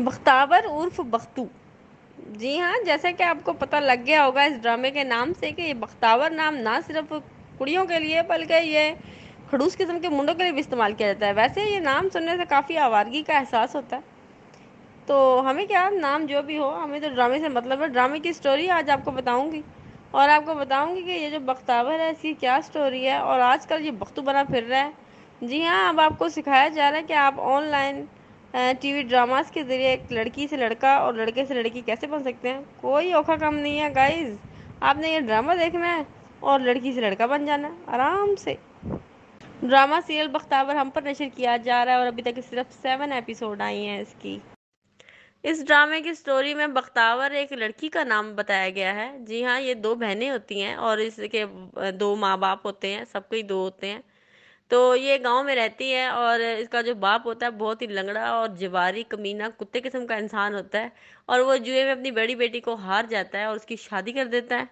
बख्तावर उर्फ बख्तू जी हाँ जैसे कि आपको पता लग गया होगा इस ड्रामे के नाम से कि ये बख्तावर नाम ना सिर्फ कुड़ियों के लिए बल्कि ये खड़ूस किस्म के मुंडों के लिए भी इस्तेमाल किया जाता है वैसे ये नाम सुनने से काफ़ी आवारगी का एहसास होता है तो हमें क्या नाम जो भी हो हमें तो ड्रामे से मतलब है ड्रामे की स्टोरी आज आपको बताऊंगी और आपको बताऊंगी कि ये जो बख्तावर है इसकी क्या स्टोरी है और आजकल ये बख्तू बना फिर रहा है जी हाँ अब आपको सिखाया जा रहा है कि आप ऑनलाइन टीवी ड्रामास के ज़रिए एक लड़की से लड़का और लड़के से लड़की कैसे बन सकते हैं कोई औखा काम नहीं है गाइज आपने ये ड्रामा देखना है और लड़की से लड़का बन जाना है आराम से ड्रामा सीरियल बख्तावर हम पर नशर किया जा रहा है और अभी तक सिर्फ सेवन एपिसोड आई हैं इसकी इस ड्रामे की स्टोरी में बख्तावर एक लड़की का नाम बताया गया है जी हाँ ये दो बहनें होती हैं और इसके दो माँ बाप होते हैं सबके दो होते हैं तो ये गांव में रहती है और इसका जो बाप होता है बहुत ही लंगड़ा और जवारी कमीना कुत्ते किस्म का इंसान होता है और वो जुए में अपनी बड़ी बेटी को हार जाता है और उसकी शादी कर देता है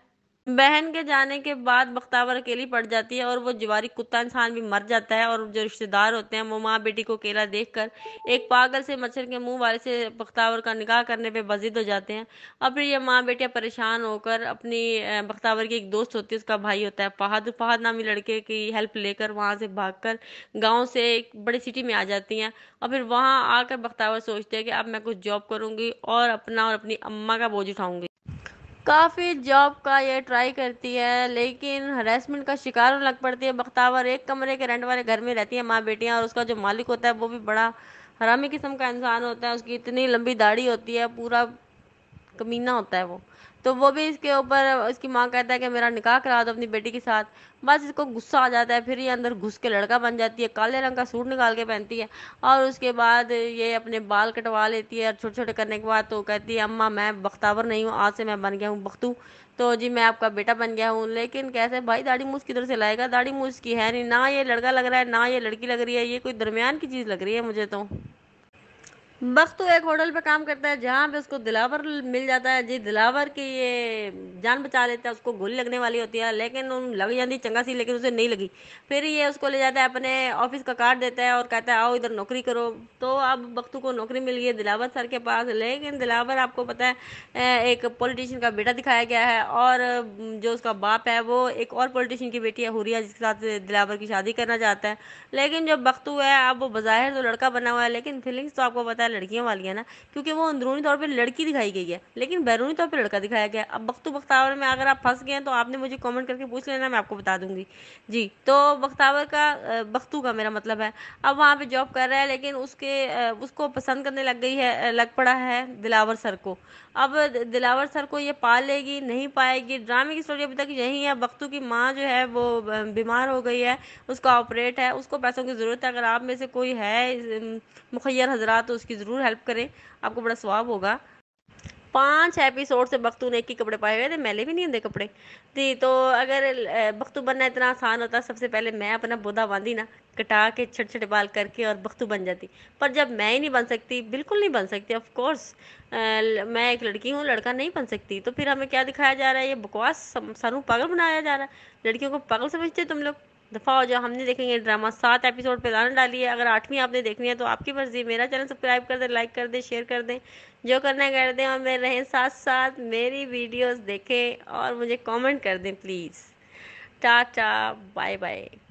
बहन के जाने के बाद बख्तावर अकेली पड़ जाती है और वो जवारी कुत्ता इंसान भी मर जाता है और जो रिश्तेदार होते हैं वो माँ बेटी को अकेला देखकर एक पागल से मच्छर के मुंह वाले से बख्तावर का निकाह करने पे बजिद हो जाते हैं और फिर ये माँ बेटियाँ परेशान होकर अपनी बख्तावर की एक दोस्त होती है उसका भाई होता है फहाद फहद नामी लड़के की हेल्प लेकर वहाँ से भाग कर गाँव से एक बड़ी सिटी में आ जाती हैं और फिर वहाँ आकर बख्तावर सोचते हैं कि अब मैं कुछ जॉब करूँगी और अपना और अपनी अम्मा का बोझ उठाऊँगी काफ़ी जॉब का ये ट्राई करती है लेकिन हरेसमेंट का शिकार लग पड़ती है बख्तावर एक कमरे के रेंट वाले घर में रहती है माँ बेटियाँ और उसका जो मालिक होता है वो भी बड़ा हरामी किस्म का इंसान होता है उसकी इतनी लंबी दाढ़ी होती है पूरा कमीना होता है वो तो वो भी इसके ऊपर उसकी माँ कहता है कि मेरा निकाह करा दो अपनी बेटी के साथ बस इसको गुस्सा आ जाता है फिर ये अंदर घुस के लड़का बन जाती है काले रंग का सूट निकाल के पहनती है और उसके बाद ये अपने बाल कटवा लेती है और छोटे छोटे करने के बाद तो कहती है अम्मा मैं बख्तावर नहीं हूँ आज से मैं बन गया हूँ बख्तू तो जी मैं आपका बेटा बन गया हूँ लेकिन कैसे भाई दाढ़ी मूछ किधर से लाएगा दाढ़ी मुझकी की है नहीं ना ये लड़का लग रहा है ना ये लड़की लग रही है ये कोई दरमियान की चीज़ लग रही है मुझे तो बख्त तो एक होटल पे काम करता है जहाँ पे उसको दिलावर मिल जाता है जी दिलावर की ये जान बचा लेता है उसको गोली लगने वाली होती है लेकिन उन लग जाती चंगा सी लेकिन उसे नहीं लगी फिर ये उसको ले जाता है अपने ऑफिस का कार्ड देता है और कहता है आओ इधर नौकरी करो तो अब बख्तू को नौकरी मिल गई है दिलावर सर के पास लेकिन दिलावर आपको पता है एक पॉलिटिशियन का बेटा दिखाया गया है और जो उसका बाप है वो एक और पॉलिटिशियन की बेटी है हुरिया जिसके साथ दिलावर की शादी करना चाहता है लेकिन जो बख्तू है अब वो बाहर तो लड़का बना हुआ है लेकिन फीलिंग्स तो आपको पता है लड़कियों वाली है ना क्योंकि वो अंदरूनी तौर पर लड़की दिखाई गई है लेकिन बैरूनी तौर पर लड़का दिखाया गया अब वक्त बख्तावर में अगर आप फंस गए हैं तो आपने मुझे कॉमेंट करके पूछ लेना मैं आपको बता दूंगी जी तो बख्तावर का बख्तू का मेरा मतलब है अब वहाँ पर जॉब कर रहा है लेकिन उसके उसको पसंद करने लग गई है लग पड़ा है दिलावर सर को अब दिलावर सर को ये पा लेगी नहीं पाएगी ड्रामे की स्टोरी अभी तक यही है बख्तू की माँ जो है वो बीमार हो गई है उसका ऑपरेट है उसको पैसों की ज़रूरत है अगर आप में से कोई है मुखैर हजरा तो उसकी ज़रूर हेल्प करें आपको बड़ा स्वाब होगा पांच एपिसोड से बख्तू ने एक ही कपड़े पाए हुए थे तो मैले भी नहीं होते कपड़े जी तो अगर बख्तू बनना इतना आसान होता सबसे पहले मैं अपना बोधा बांधी ना कटा के छट छटे बाल करके और बख्तू बन जाती पर जब मैं ही नहीं बन सकती बिल्कुल नहीं बन सकती ऑफ कोर्स मैं एक लड़की हूँ लड़का नहीं बन सकती तो फिर हमें क्या दिखाया जा रहा है ये बकवास सानू पागल बनाया जा रहा है लड़कियों को पागल समझते तुम लोग दफ़ा हो जाओ हमने देखेंगे ड्रामा सात एपिसोड पे दाना डाली है अगर आठवीं आपने देखनी है तो आपकी मर्जी मेरा चैनल सब्सक्राइब कर दें लाइक कर दें शेयर कर दें जो करना कर दें और मेरे रहें साथ साथ मेरी वीडियोस देखें और मुझे कमेंट कर दें प्लीज़ टाटा बाय बाय